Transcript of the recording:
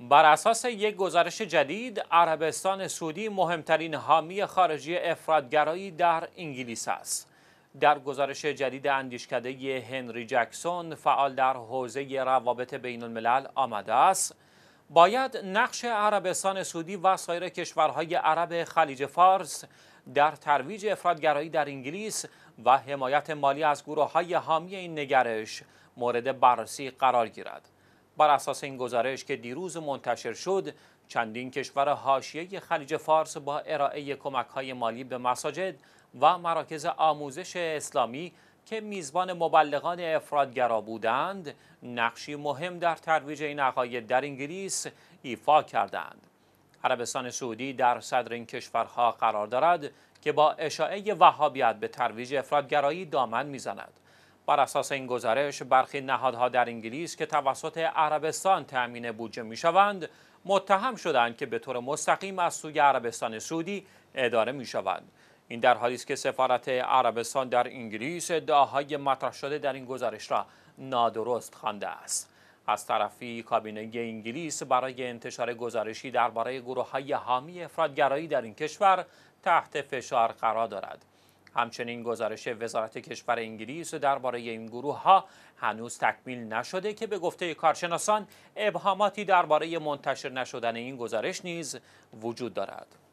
بر اساس یک گزارش جدید عربستان سعودی مهمترین حامی خارجی افرادگرایی در انگلیس است در گزارش جدید اندیشکده هنری جکسون فعال در حوزه روابط بین الملل آمده است باید نقش عربستان سعودی و سایر کشورهای عرب خلیج فارس در ترویج افرادگرایی در انگلیس و حمایت مالی از گروه های حامی این نگرش مورد بررسی قرار گیرد بر اساس این گزارش که دیروز منتشر شد چندین کشور حاشیه خلیج فارس با ارائه کمک های مالی به مساجد و مراکز آموزش اسلامی که میزبان مبلغان افرادگرا بودند نقشی مهم در ترویج این عقاید در انگلیس ایفا کردند عربستان سعودی در صدر این کشورها قرار دارد که با اشاعه وهابیت به ترویج افرادگرایی دامن میزند بر اساس این گزارش برخی نهادها در انگلیس که توسط عربستان تأمین بودجه می شوند متهم شدند که به طور مستقیم از سوی عربستان سعودی اداره می شوند این در حالی است که سفارت عربستان در انگلیس ادعاهای مطرح شده در این گزارش را نادرست خوانده است از طرفی کابینه انگلیس برای انتشار گزارشی درباره گروههای حامی افرادگرایی در این کشور تحت فشار قرار دارد همچنین گزارش وزارت کشور انگلیس درباره این گروه ها هنوز تکمیل نشده که به گفته کارشناسان ابهاماتی درباره منتشر نشدن این گزارش نیز وجود دارد